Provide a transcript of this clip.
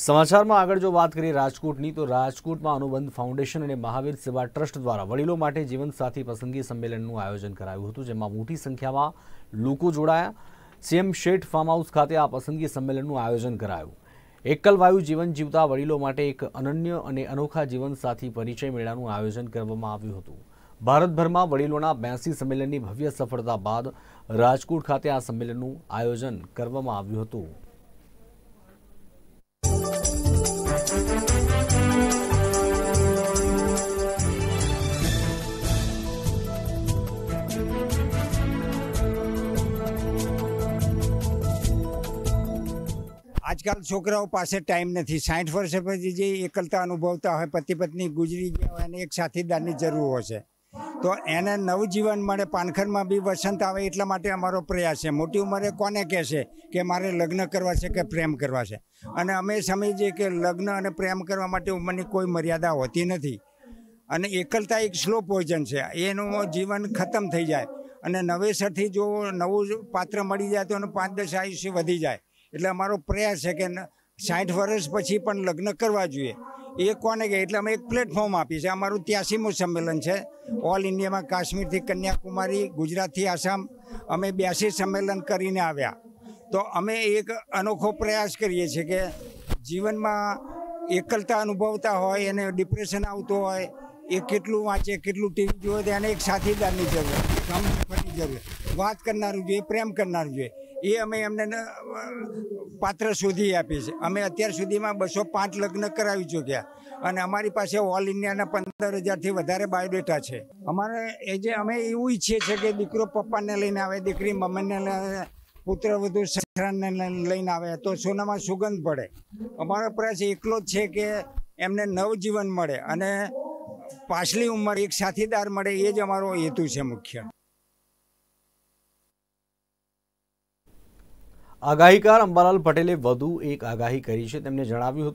સમાચારમાં આગળ જો વાત કરીએ રાજકોટની તો રાજકોટમાં અનુબંધ ફાઉન્ડેશન અને મહાવીર સેવા ટ્રસ્ટ દ્વારા વડીલો માટે જીવનસાથી પસંદગી સંમેલનનું આયોજન કરાયું હતું જેમાં મોટી સંખ્યામાં લોકો જોડાયા સીએમ શેઠ ફાર્મ હાઉસ ખાતે આ પસંદગી સંમેલનનું આયોજન કરાયું એકલવાયુ જીવન જીવતા વડીલો માટે એક અનન્ય અને અનોખા જીવનસાથી પરિચય મેળાનું આયોજન કરવામાં આવ્યું હતું ભારતભરમાં વડીલોના બ્યાસી સંમેલનની ભવ્ય સફળતા બાદ રાજકોટ ખાતે આ સંમેલનનું આયોજન કરવામાં આવ્યું હતું આજકાલ છોકરાઓ પાસે ટાઈમ નથી 60 વર્ષ પછી જે એકલતા અનુભવતા હોય પતિ પત્ની ગુજરી ગયા અને એક સાથીદારની જરૂર હોય છે તો એને નવજીવન મળે પાનખરમાં બી વસંત આવે એટલા માટે અમારો પ્રયાસ છે મોટી ઉંમરે કોને કે છે કે મારે લગ્ન કરવા છે કે પ્રેમ કરવા છે અને અમે સમજી કે લગ્ન અને પ્રેમ કરવા માટે ઉંમરની કોઈ મર્યાદા હોતી નથી અને એકલતા એક સ્લો પોઈઝન છે એનું જીવન ખતમ થઈ જાય અને નવેશરથી જો નવું પાત્ર મળી જાય તો એનું 5 10 આયુષ્ય વધી જાય એટલે અમારો પ્રયાસ છે કે 60 વર્ષ પછી પણ લગ્ન કરવા જોઈએ એ કોને કે એટલે અમે એક પ્લેટફોર્મ આપ્યું છે અમારું 83 મો સંમેલન છે ઓલ ઇન્ડિયામાં કાશ્મીર થી કન્યાકુમારી ગુજરાત થી આસામ અમે 82 સંમેલન કરીને આવ્યા તો અમે એક अनोખો પ્રયાસ કરીએ છે કે જીવનમાં એકલતા અનુભવતા હોય અને ડિપ્રેશન આવતો હોય એ કેટલું વાંચે કેટલું ટીવી જોવે તે અને એક સાથીદારની જ જરૂર છે સમર્થનની જ જરૂર છે વાત કરવાની જે પ્રેમ કરવાની એ અમે એમને પાત્ર શોધી આપી છે અમે અત્યાર સુધીમાં બસો પાંચ લગ્ન કરાવી ચૂક્યા અને અમારી પાસે ઓલ ઇન્ડિયાના પંદર હજારથી વધારે બાયોડેટા છે અમારે એ જે અમે એવું ઈચ્છીએ છીએ કે દીકરો પપ્પાને લઈને આવે દીકરી મમ્મીને લઈને પુત્ર વધુ સસરાને લઈને આવે તો સોનામાં સુગંધ પડે અમારો પ્રયાસ એકલો જ છે કે એમને નવજીવન મળે અને પાછલી ઉંમર એક સાથીદાર મળે એ જ અમારો હેતુ છે મુખ્ય આગાહીકાર અંબાલાલ પટેલે વધુ એક આગાહી કરી છે તેમણે જણાવ્યું હતું